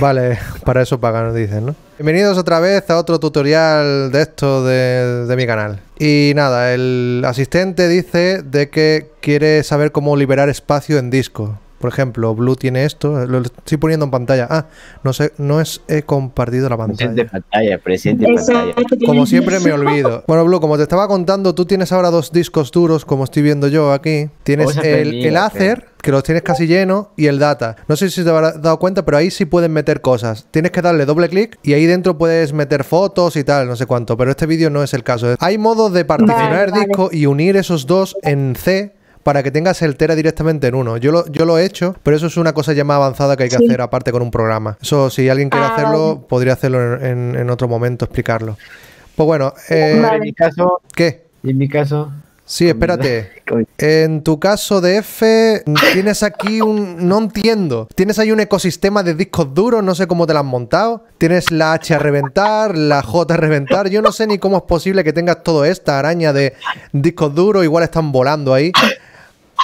Vale, para eso pagan, dicen, ¿no? Bienvenidos otra vez a otro tutorial de esto de, mi canal. Y nada, el asistente dice de que quiere saber cómo liberar espacio en disco. Por ejemplo, Blue tiene esto, eh, lo estoy poniendo en pantalla. Ah, no sé, no es he compartido la pantalla. Presente pantalla, presente pantalla. Como siempre me olvido. Bueno, Blue, como te estaba contando, tú tienes ahora dos discos duros, como estoy viendo yo aquí. Tienes el, Acer, que los tienes casi lleno y el Data. No sé si te habrás dado cuenta, pero ahí sí pueden meter cosas. Tienes que darle doble clic y ahí dentro puedes meter fotos y tal, no sé cuánto, pero este vídeo no es el caso. Hay modos de particionar el disco y unir esos dos en C para que tengas el Tera directamente en uno. Yo lo, he hecho, pero eso es una cosa ya más avanzada que hay que hacer aparte con un programa. Eso, si alguien quiere ah, hacerlo, podría hacerlo en, otro momento, explicarlo. Pues bueno, eh, en mi caso, ¿qué? En mi caso, Sí, espérate. En tu caso de F, tienes aquí un. No entiendo. Tienes ahí un ecosistema de discos duros, no sé cómo te lo han montado. Tienes la H a reventar, la J a reventar. Yo no sé ni cómo es posible que tengas toda esta araña de discos duros, igual están volando ahí.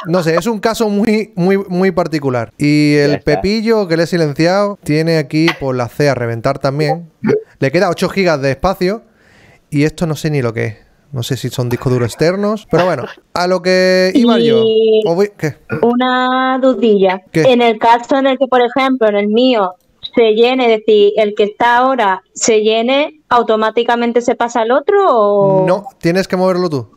No sé, es un caso muy, muy, muy particular. Y el Pepillo que le he silenciado tiene aquí por la C a reventar también. Le queda 8 gigas de espacio. Y esto no sé ni lo que es. No sé si son discos duros externos. Pero bueno, a lo que iba yo. Una dudilla. En el caso en el que, por ejemplo, en el mío, se llene, es decir, el que está ahora se llene, automáticamente se pasa al otro o... No, tienes que moverlo tú.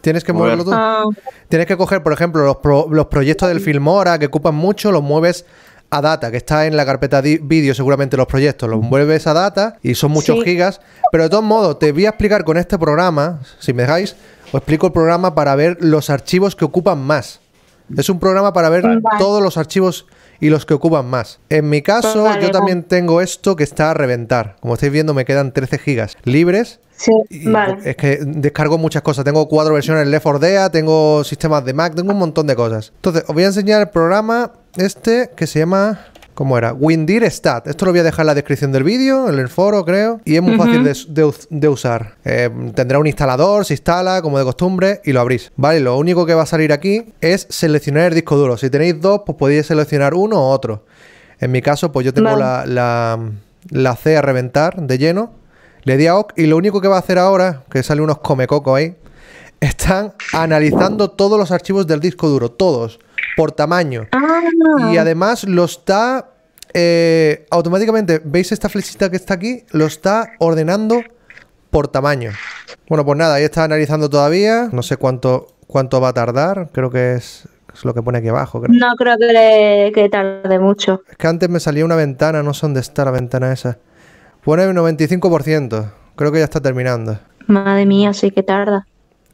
Tienes que moverlo tú. Ah. Tienes que coger, por ejemplo, los, proyectos del Filmora que ocupan mucho, los mueves a data, que está en la carpeta de vídeo seguramente los proyectos, los mueves a data y son muchos gigas, pero de todos modos te voy a explicar con este programa, si me dejáis, os explico el programa para ver los archivos que ocupan más. Es un programa para ver todos los archivos y los que ocupan más. En mi caso, pues yo también tengo esto que está a reventar. Como estáis viendo, me quedan 13 gigas libres. Sí, vale. Es que descargo muchas cosas. Tengo cuatro versiones de 4 tengo sistemas de Mac, tengo un montón de cosas. Entonces, os voy a enseñar el programa este que se llama ¿Cómo era? Windir Stat. Esto lo voy a dejar en la descripción del vídeo, en el foro, creo. Y es muy fácil de, usar. Eh, tendrá un instalador, se instala, como de costumbre, y lo abrís. Vale, lo único que va a salir aquí es seleccionar el disco duro. Si tenéis dos, pues podéis seleccionar uno o otro. En mi caso, pues yo tengo la, la, C a reventar de lleno. Le di a OK y lo único que va a hacer ahora, que sale unos comecocos ahí, están analizando todos los archivos del disco duro, todos por tamaño. Ah. Y además lo está eh, automáticamente, ¿veis esta flechita que está aquí? Lo está ordenando por tamaño. Bueno, pues nada, ahí está analizando todavía. No sé cuánto, cuánto va a tardar. Creo que es, lo que pone aquí abajo. No creo que, que, tarde mucho. Es que antes me salía una ventana, no sé dónde está la ventana esa. Pone el 95%. Creo que ya está terminando. Madre mía, sí que tarda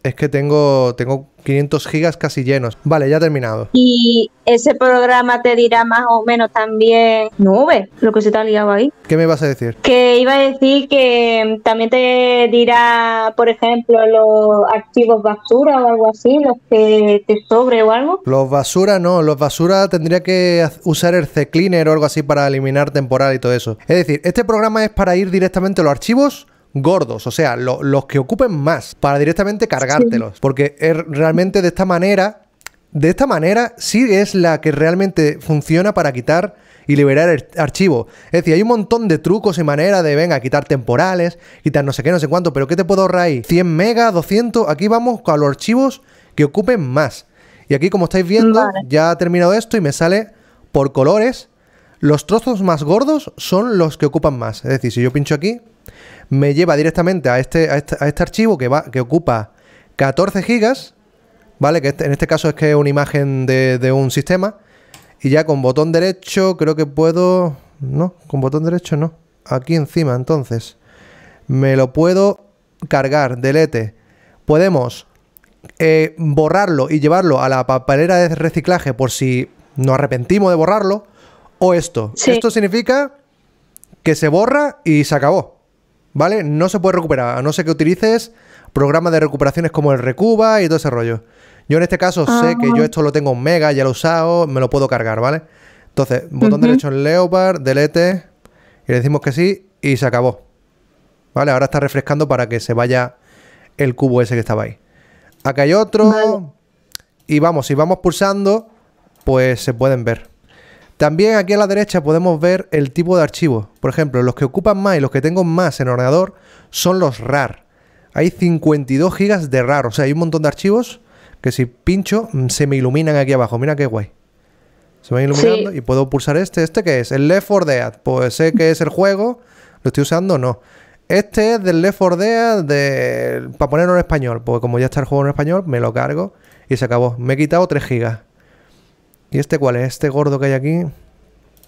es que tengo, tengo 500 gigas casi llenos. Vale, ya terminado. Y ese programa te dirá más o menos también nube, lo que se te ha liado ahí. ¿Qué me vas a decir? Que iba a decir que también te dirá, por ejemplo, los archivos basura o algo así, los que te sobre o algo. Los basura no, los basura tendría que usar el C-Cleaner o algo así para eliminar temporal y todo eso. Es decir, este programa es para ir directamente a los archivos gordos, o sea, los que ocupen más, para directamente cargártelos. Porque es realmente de esta manera, de esta manera sí es la que realmente funciona para quitar y liberar archivo. Es decir, hay un montón de trucos y maneras de, venga, quitar temporales, quitar no sé qué, no sé cuánto, pero ¿qué te puedo ahorrar ahí? 100 megas, 200, aquí vamos con los archivos que ocupen más. Y aquí, como estáis viendo, ya ha terminado esto y me sale por colores. Los trozos más gordos son los que ocupan más. Es decir, si yo pincho aquí, me lleva directamente este, a este, a este, archivo que, va, que ocupa 14 gigas, ¿vale? Que este, en este caso es que es una imagen de, un sistema. Y ya con botón derecho creo que puedo... No, con botón derecho no. Aquí encima, entonces. Me lo puedo cargar, delete. Podemos eh, borrarlo y llevarlo a la papelera de reciclaje por si nos arrepentimos de borrarlo. O esto. Esto significa que se borra y se acabó. ¿vale? No se puede recuperar, a no ser que utilices programas de recuperaciones como el Recuba y todo ese rollo. Yo en este caso sé que yo ah. esto lo tengo en Mega, ya lo he usado, me lo puedo cargar, ¿vale? Entonces, botón derecho en Leopard, delete, y le decimos que sí, y se acabó. ¿Vale? Ahora está refrescando para que se vaya el cubo ese que estaba ahí. Acá hay otro. Y vamos, si vamos pulsando, pues se pueden ver. También aquí a la derecha podemos ver el tipo de archivos. Por ejemplo, los que ocupan más y los que tengo más en ordenador son los RAR. Hay 52 gigas de RAR, o sea, hay un montón de archivos que si pincho mm, se me iluminan aquí abajo. Mira qué guay. Se van iluminando y puedo pulsar este. ¿Este qué es? El Left 4 Dead. Pues sé que es el juego. ¿Lo estoy usando? No. Este es del Left 4 Dead de... para ponerlo en español. Pues como ya está el juego en español, me lo cargo y se acabó. Me he quitado 3 GB. ¿Y este cuál es? ¿Este gordo que hay aquí?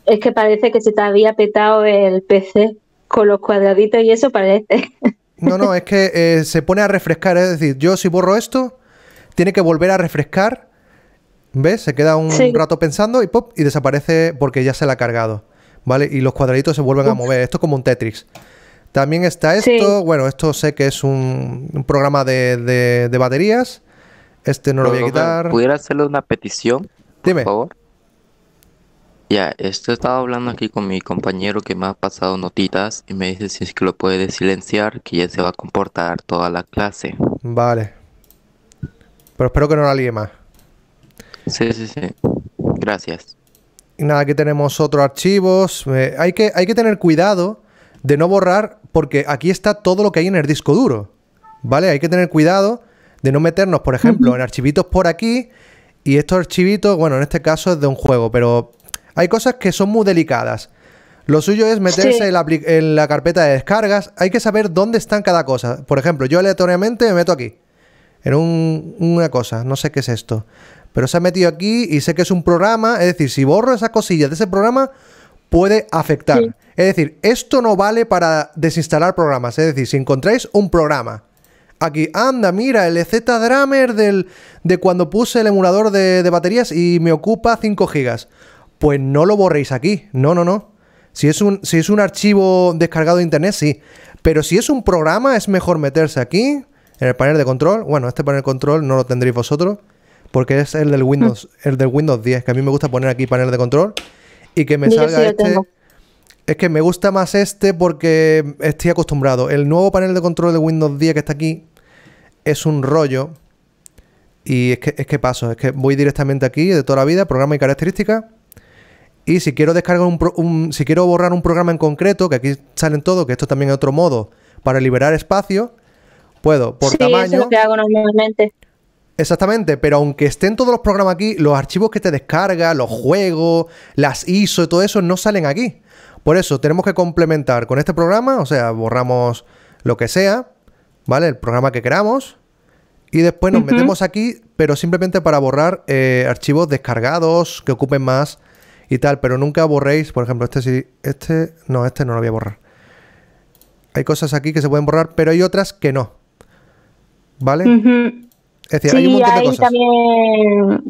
Es que parece que se te había petado el PC con los cuadraditos y eso parece. No, no, es que eh, se pone a refrescar. Es decir, yo si borro esto, tiene que volver a refrescar. ¿Ves? Se queda un rato pensando y pop, y desaparece porque ya se la ha cargado. ¿Vale? Y los cuadraditos se vuelven a mover. Esto es como un Tetris. También está esto. Bueno, esto sé que es un, programa de, baterías. Este no lo voy a quitar. ¿Pudiera hacerle una petición? Dime. Por favor. Ya, esto estaba hablando aquí con mi compañero que me ha pasado notitas y me dice si es que lo puede silenciar, que ya se va a comportar toda la clase. Vale. Pero espero que no la más. Sí, sí, sí. Gracias. Y nada, aquí tenemos otros archivos. hay, que, hay que tener cuidado de no borrar porque aquí está todo lo que hay en el disco duro. ¿Vale? Hay que tener cuidado de no meternos, por ejemplo, en archivitos por aquí y estos archivitos, bueno, en este caso es de un juego, pero hay cosas que son muy delicadas. Lo suyo es meterse en, la, carpeta de descargas. Hay que saber dónde están cada cosa. Por ejemplo, yo aleatoriamente me meto aquí. En una cosa. No sé qué es esto. Pero se ha metido aquí y sé que es un programa. Es decir, si borro esas cosillas de ese programa, puede afectar. Es decir, esto no vale para desinstalar programas. Es decir, si encontráis un programa aquí. Anda, mira, el EZ Dramer del, de cuando puse el emulador de, baterías y me ocupa 5 GB. Pues no lo borréis aquí. No, no, no. Si es, un, si es un archivo descargado de internet, sí. Pero si es un programa, es mejor meterse aquí, en el panel de control. Bueno, este panel de control no lo tendréis vosotros, porque es el del Windows, mm. el del Windows 10, que a mí me gusta poner aquí panel de control y que me salga este. Es que me gusta más este porque estoy acostumbrado. El nuevo panel de control de Windows 10 que está aquí es un rollo. Y es que, es que paso, es que voy directamente aquí de toda la vida, programa y características. Y si quiero descargar un, si quiero borrar un programa en concreto, que aquí salen todo, que esto también es otro modo para liberar espacio, puedo por tamaño. es lo que hago normalmente. Exactamente, pero aunque estén todos los programas aquí, los archivos que te descarga, los juegos, las ISO y todo eso no salen aquí. Por eso tenemos que complementar con este programa, o sea, borramos lo que sea, ¿vale? El programa que queramos. Y después nos metemos aquí, pero simplemente para borrar eh, archivos descargados que ocupen más y tal. Pero nunca borréis, por ejemplo, este sí, este no, este no lo voy a borrar. Hay cosas aquí que se pueden borrar, pero hay otras que no. ¿Vale? Es También,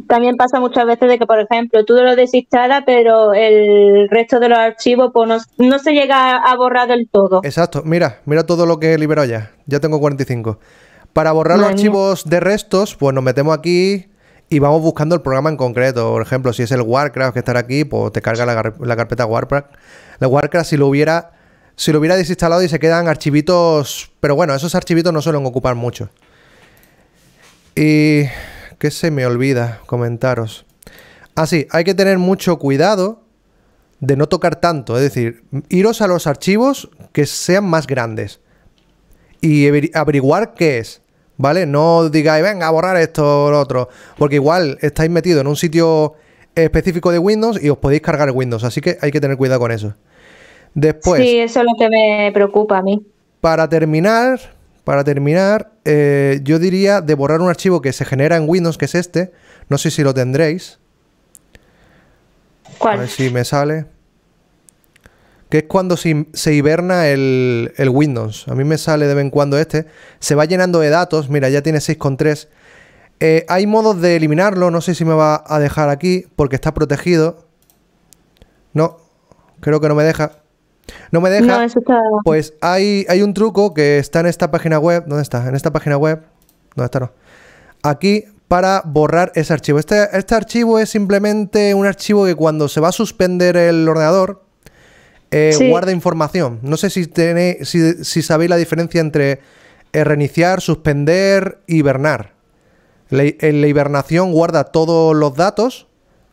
también pasa muchas veces de que, por ejemplo, tú lo desinstalas, pero el resto de los archivos pues, no, se llega a borrar del todo. Exacto, mira, mira todo lo que liberado ya. Ya tengo 45. Para borrar los archivos de restos, pues nos metemos aquí y vamos buscando el programa en concreto. Por ejemplo, si es el Warcraft que estará aquí, pues te carga la, carpeta Warcraft. el Warcraft, si lo hubiera. Si lo hubiera desinstalado y se quedan archivitos. Pero bueno, esos archivitos no suelen ocupar mucho. Y... que se me olvida comentaros? Así, ah, sí. hay que tener mucho cuidado de no tocar tanto, es decir, iros a los archivos que sean más grandes y averiguar qué es, ¿vale? No digáis, venga, a borrar esto o lo otro, porque igual estáis metidos en un sitio específico de Windows y os podéis cargar Windows, así que hay que tener cuidado con eso. Después. Sí, eso es lo que me preocupa a mí. Para terminar, para terminar, eh, yo diría de borrar un archivo que se genera en Windows, que es este. No sé si lo tendréis. ¿Cuál? A ver si me sale. Que es cuando se, hiberna el, Windows. A mí me sale de vez en cuando este. Se va llenando de datos. Mira, ya tiene 6,3. Eh, hay modos de eliminarlo. No sé si me va a dejar aquí porque está protegido. No, creo que no me deja. No me deja. Pues hay, hay un truco que está en esta página web. ¿Dónde está? En esta página web. ¿Dónde está? No. Aquí para borrar ese archivo. Este, este archivo es simplemente un archivo que cuando se va a suspender el ordenador, eh, guarda información. No sé si, tenéis, si, sabéis la diferencia entre eh, reiniciar, suspender, hibernar. La, la, hibernación guarda todos los datos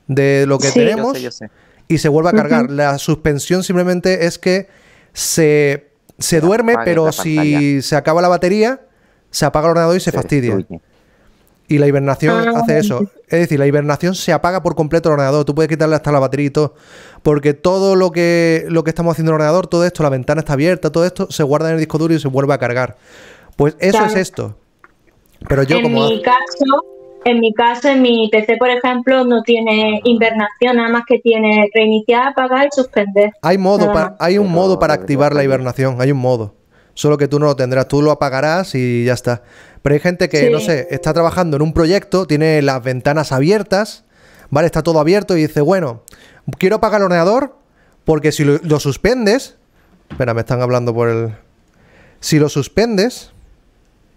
de lo que tenemos. yo sé y se vuelve a cargar. La suspensión simplemente es que se, duerme, pero si se acaba la batería, se apaga el ordenador y se, fastidia. Y la hibernación ah, hace eso. Es decir, la hibernación se apaga por completo el ordenador. Tú puedes quitarle hasta la batería y todo. Porque todo lo que, lo que estamos haciendo en el ordenador, todo esto, la ventana está abierta, todo esto, se guarda en el disco duro y se vuelve a cargar. Pues eso es esto. Pero yo como. En mi caso, en mi PC, por ejemplo, no tiene hibernación, nada más que tiene reiniciar, apagar y suspender. Hay modo, hay un modo para activar la hibernación, hay un modo. Solo que tú no lo tendrás, tú lo apagarás y ya está. Pero hay gente que, no sé, está trabajando en un proyecto, tiene las ventanas abiertas, ¿vale? Está todo abierto y dice, bueno, quiero apagar el ordenador porque si lo, lo suspendes... Espera, me están hablando por el... Si lo suspendes...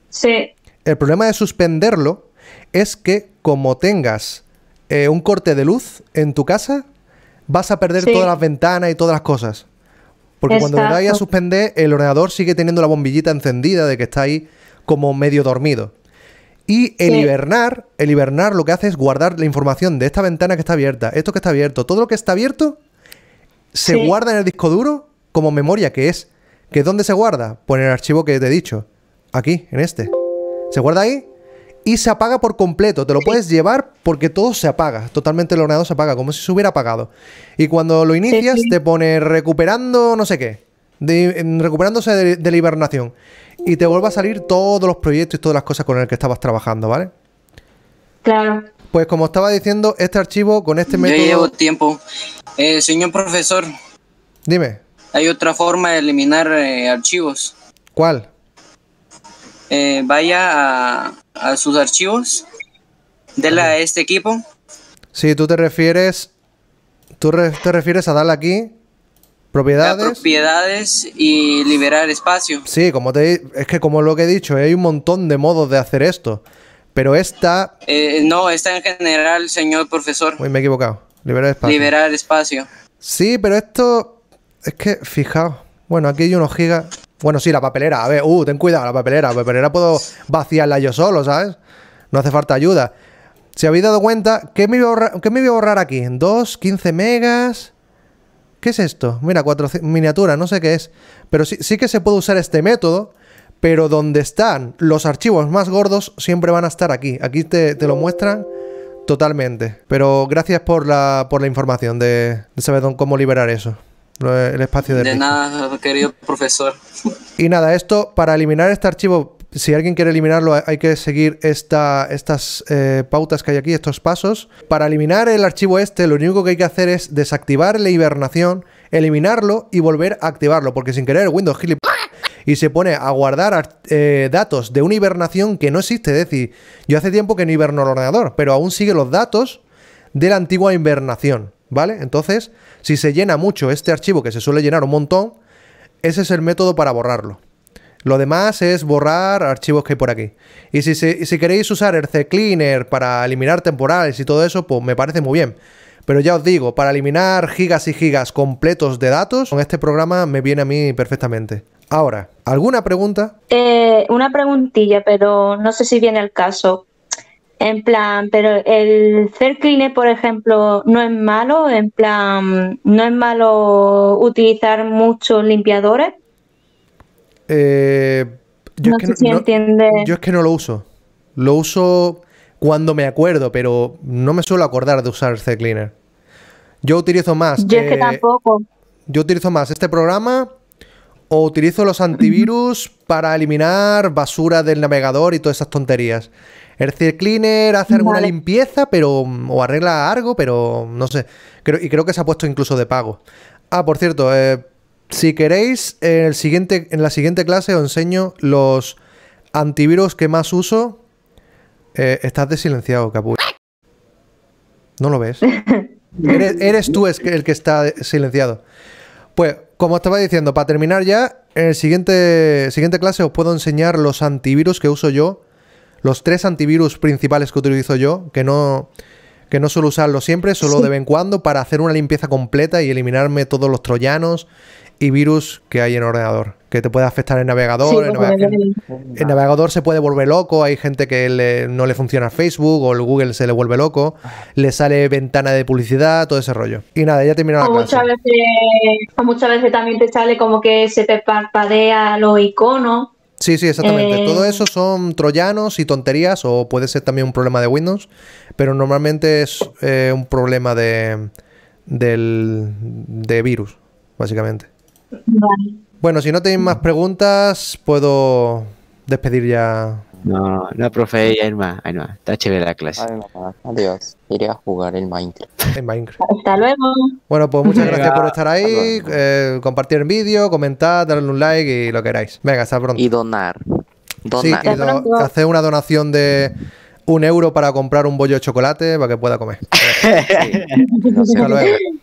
Sí. El problema de suspenderlo es que como tengas eh, un corte de luz en tu casa, vas a perder todas las ventanas y todas las cosas. Porque cuando le a suspender, el ordenador sigue teniendo la bombillita encendida de que está ahí como medio dormido. Y el hibernar, el hibernar lo que hace es guardar la información de esta ventana que está abierta, esto que está abierto, todo lo que está abierto, se guarda en el disco duro como memoria, que es. ¿Que dónde se guarda? Pues en el archivo que te he dicho. Aquí, en este. Se guarda ahí y se apaga por completo. Te lo puedes llevar porque todo se apaga, totalmente el ordenador se apaga, como si se hubiera apagado. Y cuando lo inicias, te pone recuperando no sé qué, recuperándose de, la hibernación. Y te vuelve a salir todos los proyectos y todas las cosas con las que estabas trabajando, ¿vale? Claro. Pues como estaba diciendo, este archivo con este método. Yo llevo tiempo. Eh, señor profesor. Dime. Hay otra forma de eliminar eh, archivos. ¿Cuál? Eh, vaya a, sus archivos de la, este equipo. Si sí, tú te refieres, tú te refieres a darle aquí propiedades. propiedades y liberar espacio. Sí, como te, es que como lo que he dicho, hay un montón de modos de hacer esto. Pero esta... Eh, no, esta en general, señor profesor. Uy, me he equivocado. Liberar espacio. Liberar espacio. Sí, pero esto... Es que, fijaos. Bueno, aquí hay unos gigas. Bueno, sí, la papelera. A ver, uh, ten cuidado, la papelera. La papelera puedo vaciarla yo solo, ¿sabes? No hace falta ayuda. Si habéis dado cuenta, ¿qué me voy a borrar, me borrar aquí? 2, 15 megas. ¿Qué es esto? Mira, cuatro... miniaturas, no sé qué es. Pero sí, sí que se puede usar este método, pero donde están los archivos más gordos siempre van a estar aquí. Aquí te, lo muestran totalmente. Pero gracias por la, información de, de saber cómo liberar eso el espacio de... nada, querido profesor. Y nada, esto para eliminar este archivo, si alguien quiere eliminarlo hay que seguir esta, estas eh, pautas que hay aquí, estos pasos. Para eliminar el archivo este, lo único que hay que hacer es desactivar la hibernación, eliminarlo y volver a activarlo, porque sin querer Windows gilipollas y se pone a guardar eh, datos de una hibernación que no existe. Es decir, yo hace tiempo que no hiberno el ordenador, pero aún sigue los datos de la antigua hibernación. ¿vale? Entonces, si se llena mucho este archivo, que se suele llenar un montón, ese es el método para borrarlo. Lo demás es borrar archivos que hay por aquí. Y si, queréis usar C Cleaner para eliminar temporales y todo eso, pues me parece muy bien. Pero ya os digo, para eliminar gigas y gigas completos de datos, con este programa me viene a mí perfectamente. Ahora, ¿alguna pregunta? Eh, una preguntilla, pero no sé si viene el caso. En plan, pero el ser cleaner, por ejemplo, no es malo, en plan, no es malo utilizar muchos limpiadores. Eh, yo, no es que sé no, si yo es que no lo uso. Lo uso cuando me acuerdo, pero no me suelo acordar de usar el C Cleaner. Yo utilizo más. Yo es que eh, tampoco. Yo utilizo más este programa o utilizo los antivirus para eliminar basura del navegador y todas esas tonterías. El Cleaner hace alguna limpieza, pero. o arregla algo, pero no sé. y creo que se ha puesto incluso de pago. Ah, por cierto, eh, si queréis, en, la siguiente clase os enseño los antivirus que más uso. Eh, estás desilenciado, Capu. No lo ves. eres, tú el que está silenciado. Pues, como estaba diciendo, para terminar ya, en el siguiente, siguiente clase os puedo enseñar los antivirus que uso yo los tres antivirus principales que utilizo yo, que no, que no suelo usarlo siempre, solo de vez en cuando, para hacer una limpieza completa y eliminarme todos los troyanos y virus que hay en el ordenador, que te puede afectar pues, el navegador. el, navegador se puede volver loco, hay gente que no le funciona Facebook o el Google se le vuelve loco, le sale ventana de publicidad, todo ese rollo. Y nada, ya terminó pues la clase. Muchas veces, pues muchas veces también te sale como que se te parpadea los iconos Sí, sí, exactamente. Eh. Todo eso son troyanos y tonterías o puede ser también un problema de Windows, pero normalmente es eh, un problema de, del, de virus, básicamente. Bueno, si no tenéis más preguntas, puedo despedir ya. No, no, profe, ya hay no Está chévere la clase. Adiós, iré a jugar el Minecraft. En Minecraft. Hasta luego. Bueno, pues muchas gracias por estar ahí, eh, compartir el vídeo, comentar, darle un like y lo queráis. Venga, hasta pronto. Y donar. hacer una donación de un euro para comprar un bollo de chocolate para que pueda comer. Hasta luego.